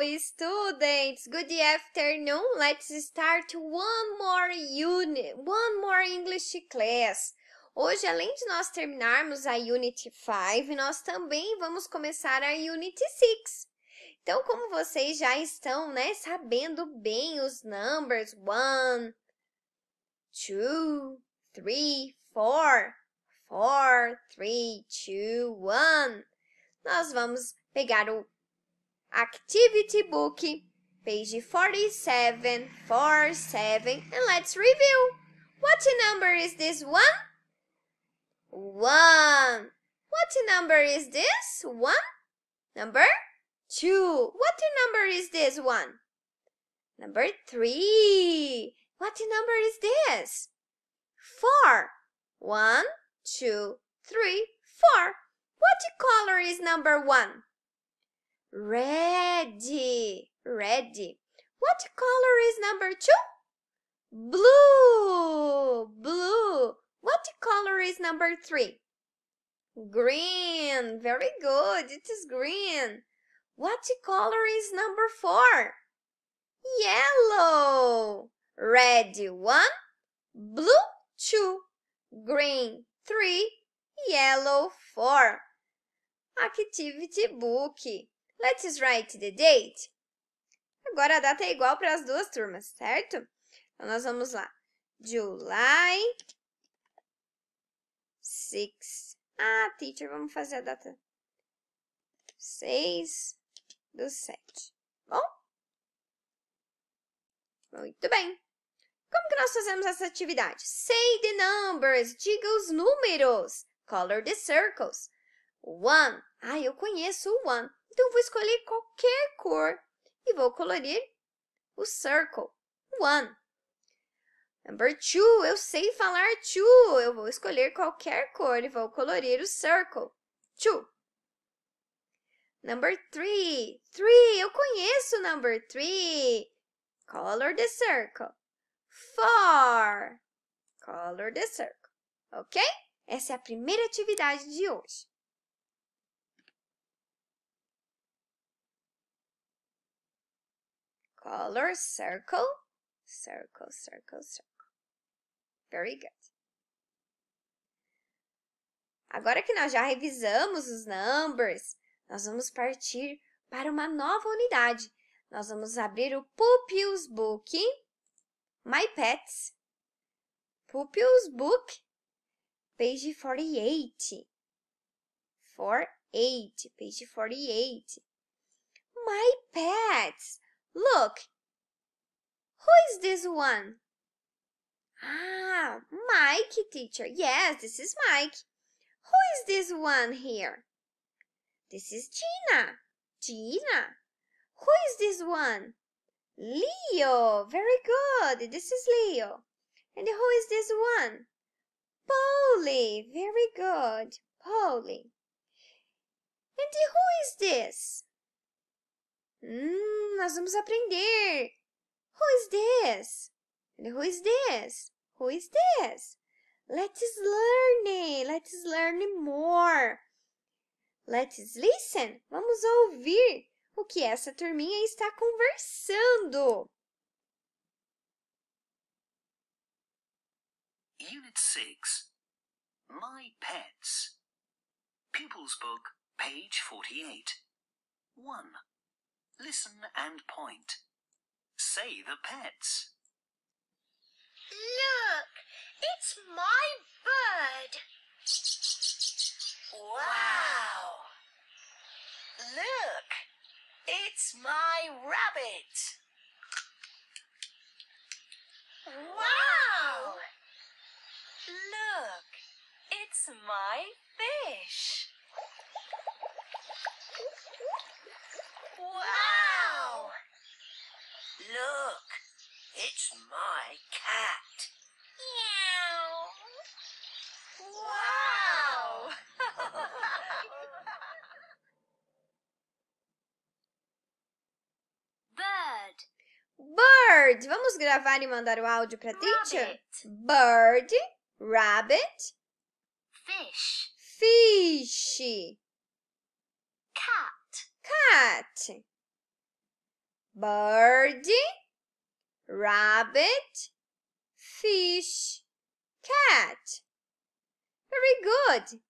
Hello, students. Good afternoon. Let's start one more unit, one more English class. Hoje, além de nós terminarmos a Unit 5, nós também vamos começar a Unit 6. Então, como vocês já estão, né, sabendo bem os numbers 1, 2, 3, 4, 4, 3, 2, 1, nós vamos pegar o activity book, page 47, 47, and let's review. What number is this one? One. What number is this one? Number two. What number is this one? Number three. What number is this? Four. One, two, three, four. What color is number one? Ready, ready. What color is number two? Blue, blue. What color is number three? Green. Very good. It is green. What color is number four? Yellow. Red one, blue two, green three, yellow four. Activity book. Let's write the date. Agora a data é igual para as duas turmas, certo? Então nós vamos lá. July 6. Ah, teacher, vamos fazer a data 6 do 7. Bom? Muito bem. Como que nós fazemos essa atividade? Say the numbers, diga os números. Color the circles. One. Ah, eu conheço o one. Então vou escolher qualquer cor e vou colorir o circle, one. Number two, eu sei falar two, eu vou escolher qualquer cor e vou colorir o circle, two. Number three, three, eu conheço number three. Color the circle. Four, color the circle, ok? Essa é a primeira atividade de hoje. color, circle, circle, circle, circle. Very good. Agora que nós já revisamos os numbers, nós vamos partir para uma nova unidade. Nós vamos abrir o Pupils Book, My Pets, Pupils Book, page 48, 48, page 48, My Pets. Look! Who is this one? Ah, Mike, teacher. Yes, this is Mike. Who is this one here? This is Gina. Gina. Who is this one? Leo. Very good. This is Leo. And who is this one? Polly. Very good. Polly. And who is this? Hmm. nós vamos aprender. Who is this? Who is this? Who is this? Let's learn. Let's learn more. Let's listen. Vamos ouvir o que essa turminha está conversando. Unit 6 My Pets Pupils Book, page 48 1. Listen and point. Say the pets. Look, it's my bird. Wow! Look, it's my rabbit. Wow! Look, it's my fish. Bird. Vamos gravar e mandar o áudio para teacher? Bird, rabbit, fish, fish, cat, cat, bird, rabbit, fish, cat. Very good.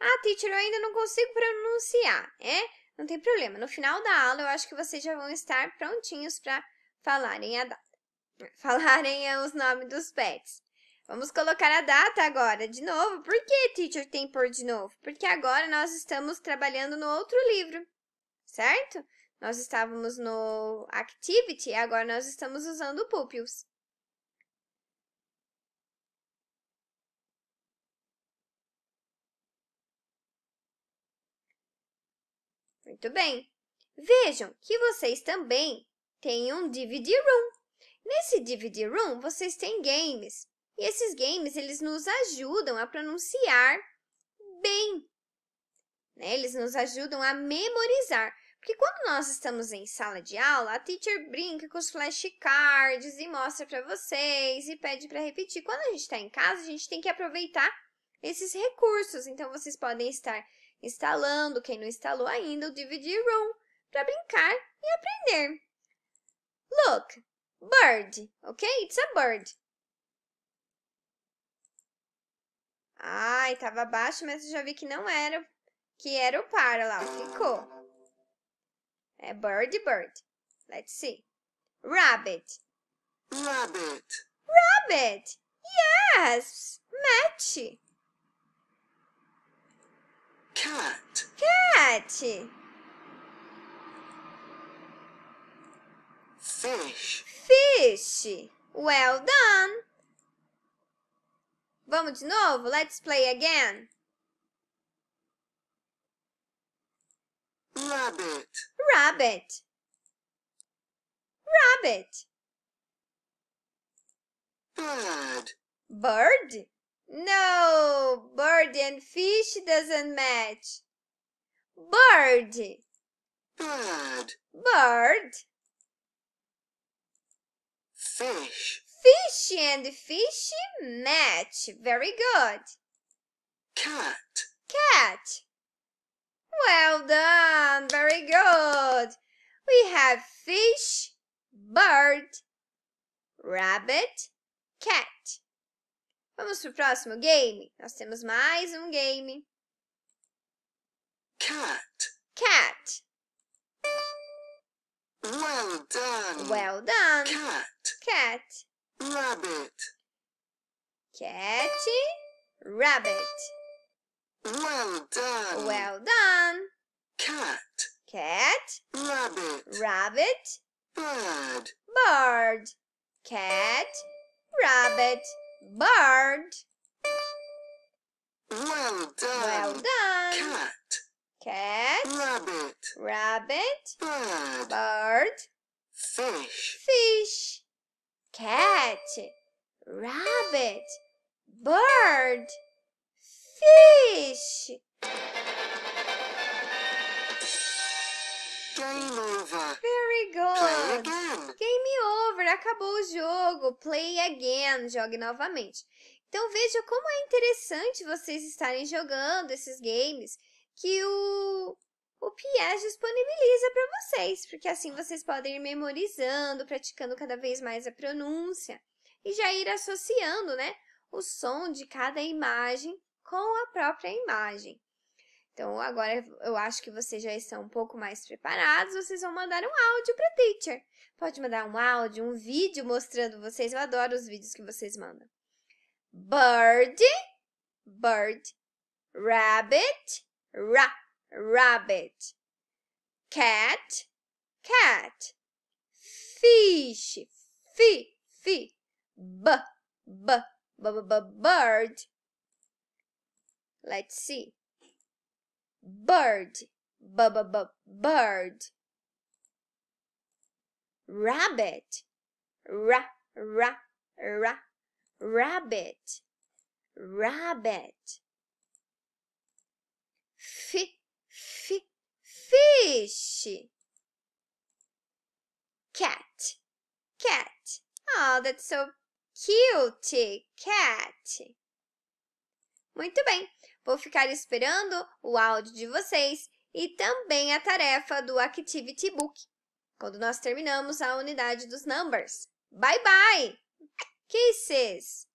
Ah, teacher, eu ainda não consigo pronunciar, é? Não tem problema. No final da aula, eu acho que vocês já vão estar prontinhos para falarem a data. Falarem é, os nomes dos pets. Vamos colocar a data agora, de novo. Por que teacher tem por de novo? Porque agora nós estamos trabalhando no outro livro, certo? Nós estávamos no activity, agora nós estamos usando o pupils. Muito bem. Vejam que vocês também tem um DVD Room. Nesse DVD Room, vocês têm games. E esses games, eles nos ajudam a pronunciar bem. Né? Eles nos ajudam a memorizar. Porque quando nós estamos em sala de aula, a teacher brinca com os flashcards e mostra para vocês e pede para repetir. Quando a gente está em casa, a gente tem que aproveitar esses recursos. Então, vocês podem estar instalando, quem não instalou ainda, o DVD Room para brincar e aprender. Look, bird, okay? It's a bird. Ai, tava baixo, mas eu já vi que não era, que era o para lá, ficou. É bird, bird. Let's see. Rabbit. Rabbit. Rabbit. Yes. Match. Cat. Cat. Fish. Fish. Well done. Vamos de novo? Let's play again. Rabbit. Rabbit. Rabbit. Bird. Bird? No, bird and fish doesn't match. Bird. Bird. Bird fish. Fish and fishy match. Very good. Cat. Cat. Well done. Very good. We have fish, bird, rabbit, cat. Vamos pro próximo game. Nós temos mais um game. Cat. Cat. Well done. Well done. Cat. Cat. Rabbit. Catchy. Rabbit. Well done. Well done. Cat. Cat. Rabbit. Rabbit. Bird. Bird. Cat. Rabbit. Bird. Well done. Well done. Cat. cat, rabbit, rabbit, bird, bird, fish, fish, cat, rabbit, bird, fish. Game over. Very good. Play again. Game over. Acabou o jogo. Play again. Jogue novamente. Então veja como é interessante vocês estarem jogando esses games que o, o PIES disponibiliza para vocês, porque assim vocês podem ir memorizando, praticando cada vez mais a pronúncia e já ir associando né, o som de cada imagem com a própria imagem. Então, agora eu acho que vocês já estão um pouco mais preparados, vocês vão mandar um áudio para a teacher. Pode mandar um áudio, um vídeo mostrando vocês, eu adoro os vídeos que vocês mandam. Bird, bird, rabbit, ra rabbit cat cat fish fi fi b b b b, b bird let's see bird b b b bird rabbit ra ra ra rabbit rabbit Fi, fi, fish. Cat, cat. Oh, that's so cute. Cat. Muito bem, vou ficar esperando o áudio de vocês e também a tarefa do Activity Book, quando nós terminamos a unidade dos numbers. Bye, bye! Kisses!